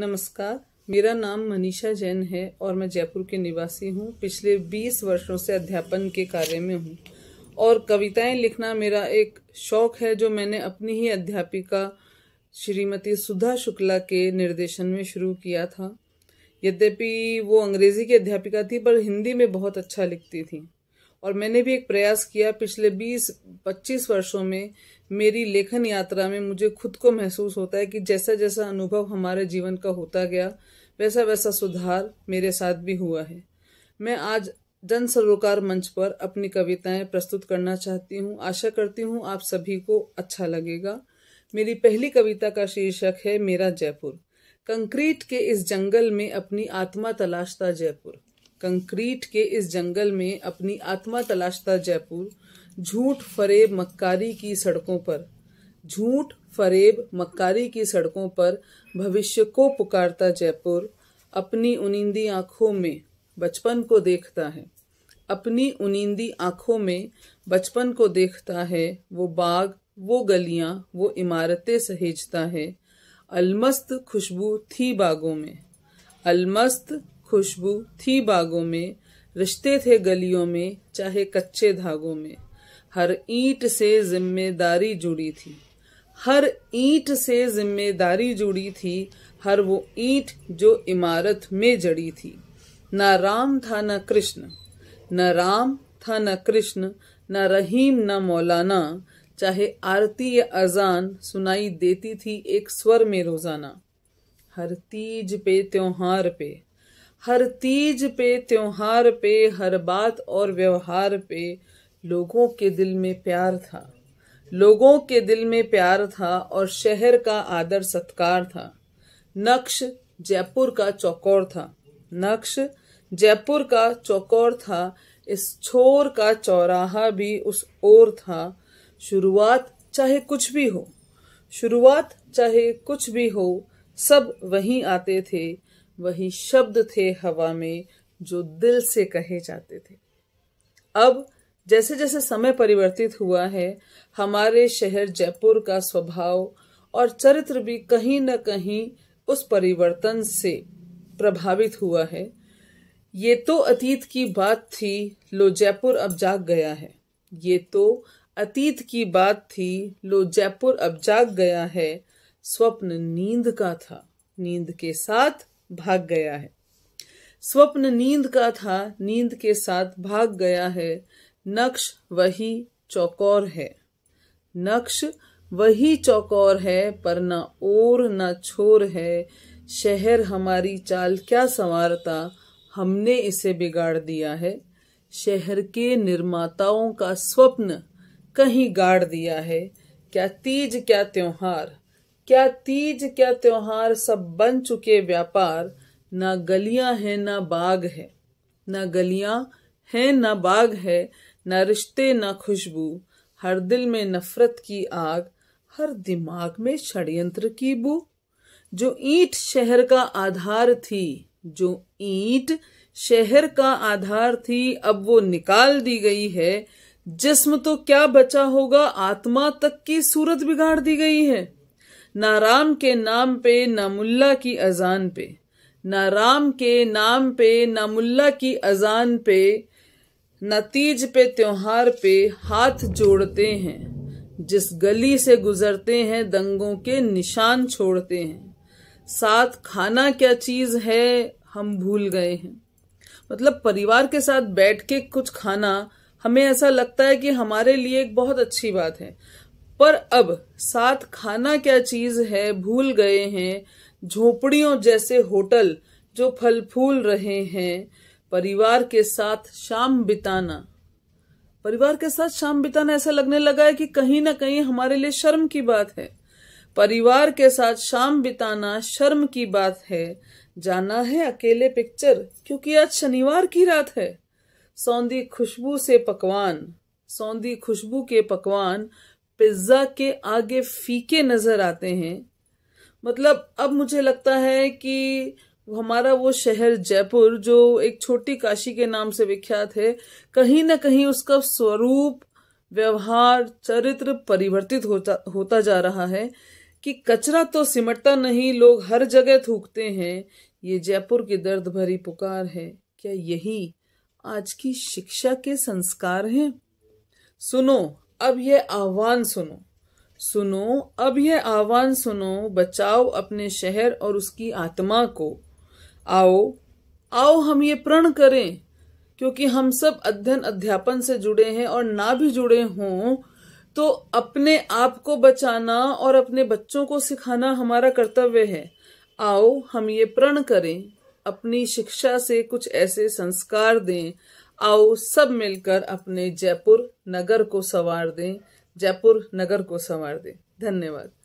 नमस्कार मेरा नाम मनीषा जैन है और मैं जयपुर के निवासी हूँ पिछले 20 वर्षों से अध्यापन के कार्य में हूँ और कविताएं लिखना मेरा एक शौक है जो मैंने अपनी ही अध्यापिका श्रीमती सुधा शुक्ला के निर्देशन में शुरू किया था यद्यपि वो अंग्रेजी की अध्यापिका थी पर हिंदी में बहुत अच्छा लिखती थी और मैंने भी एक प्रयास किया पिछले 20-25 वर्षों में मेरी लेखन यात्रा में मुझे खुद को महसूस होता है कि जैसा जैसा अनुभव हमारे जीवन का होता गया वैसा वैसा सुधार मेरे साथ भी हुआ है मैं आज जन सरोकार मंच पर अपनी कविताएं प्रस्तुत करना चाहती हूँ आशा करती हूँ आप सभी को अच्छा लगेगा मेरी पहली कविता का शीर्षक है मेरा जयपुर कंक्रीट के इस जंगल में अपनी आत्मा तलाशता जयपुर कंक्रीट के इस जंगल में अपनी आत्मा तलाशता जयपुर झूठ फरेब मक्कारी की सड़कों पर झूठ फरेब मक्कारी की सड़कों पर भविष्य को पुकारता जयपुर अपनी उनिंदी आंखों में बचपन को देखता है अपनी उनिंदी आंखों में बचपन को देखता है वो बाग वो गलियां वो इमारतें सहेजता है अलमस्त खुशबू थी बागों में अलमस्त खुशबू थी बागों में रिश्ते थे गलियों में चाहे कच्चे धागों में हर ईंट से जिम्मेदारी जुड़ी थी हर ईंट से जिम्मेदारी जुड़ी थी हर वो ईंट जो इमारत में जड़ी थी न राम था न कृष्ण न राम था न कृष्ण न रहीम न मौलाना चाहे आरती या अजान सुनाई देती थी एक स्वर में रोजाना हर तीज पे त्योहार पे हर तीज पे त्योहार पे हर बात और व्यवहार पे लोगों के दिल में प्यार था लोगों के दिल में प्यार था और शहर का आदर सत्कार था नक्श जयपुर का चौकोर था नक्श जयपुर का चौकोर था इस छोर का चौराहा भी उस ओर था शुरुआत चाहे कुछ भी हो शुरुआत चाहे कुछ भी हो सब वहीं आते थे वही शब्द थे हवा में जो दिल से कहे जाते थे अब जैसे जैसे समय परिवर्तित हुआ है हमारे शहर जयपुर का स्वभाव और चरित्र भी कहीं न कहीं उस परिवर्तन से प्रभावित हुआ है ये तो अतीत की बात थी लो जयपुर अब जाग गया है ये तो अतीत की बात थी लो जयपुर अब जाग गया है स्वप्न नींद का था नींद के साथ भाग गया है स्वप्न नींद का था नींद के साथ भाग गया है नक्श वही चौकोर है नक्श वही चौकोर है पर न ओर न छोर है शहर हमारी चाल क्या संवारता हमने इसे बिगाड़ दिया है शहर के निर्माताओं का स्वप्न कहीं गाड़ दिया है क्या तीज क्या त्योहार क्या तीज क्या त्योहार सब बन चुके व्यापार ना गलियां हैं ना बाग है ना गलियां हैं ना बाग है ना रिश्ते ना खुशबू हर दिल में नफरत की आग हर दिमाग में षड्यंत्र की बू जो ईट शहर का आधार थी जो ईट शहर का आधार थी अब वो निकाल दी गई है जिस्म तो क्या बचा होगा आत्मा तक की सूरत बिगाड़ दी गई है ना राम के नाम पे ना मुल्ला की अजान पे ना राम के नाम पे ना मुल्ला की अजान पे न तीज पे त्योहार पे हाथ जोड़ते हैं जिस गली से गुजरते हैं दंगों के निशान छोड़ते हैं साथ खाना क्या चीज है हम भूल गए हैं मतलब परिवार के साथ बैठ के कुछ खाना हमें ऐसा लगता है कि हमारे लिए एक बहुत अच्छी बात है पर अब साथ खाना क्या चीज है भूल गए हैं झोपड़ियों जैसे होटल जो फल फूल रहे हैं परिवार के साथ शाम बिताना परिवार के साथ शाम बिताना ऐसा लगने लगा है कि कहीं ना कहीं हमारे लिए शर्म की बात है परिवार के साथ शाम बिताना शर्म की बात है जाना है अकेले पिक्चर क्योंकि आज शनिवार की रात है सौंदी खुशबू से पकवान सौंदी खुशबू के पकवान पिज्ज़ा के आगे फीके नज़र आते हैं मतलब अब मुझे लगता है कि हमारा वो शहर जयपुर जो एक छोटी काशी के नाम से विख्यात है कहीं ना कहीं उसका स्वरूप व्यवहार चरित्र परिवर्तित होता होता जा रहा है कि कचरा तो सिमटता नहीं लोग हर जगह थूकते हैं ये जयपुर की दर्द भरी पुकार है क्या यही आज की शिक्षा के संस्कार हैं सुनो अब यह आह्वान सुनो सुनो अब यह आह्वान सुनो बचाओ अपने शहर और उसकी आत्मा को आओ आओ हम ये प्रण करें क्योंकि हम सब अध्ययन अध्यापन से जुड़े हैं और ना भी जुड़े हों तो अपने आप को बचाना और अपने बच्चों को सिखाना हमारा कर्तव्य है आओ हम ये प्रण करें अपनी शिक्षा से कुछ ऐसे संस्कार दें आओ सब मिलकर अपने जयपुर नगर को संवार दें जयपुर नगर को संवार दें धन्यवाद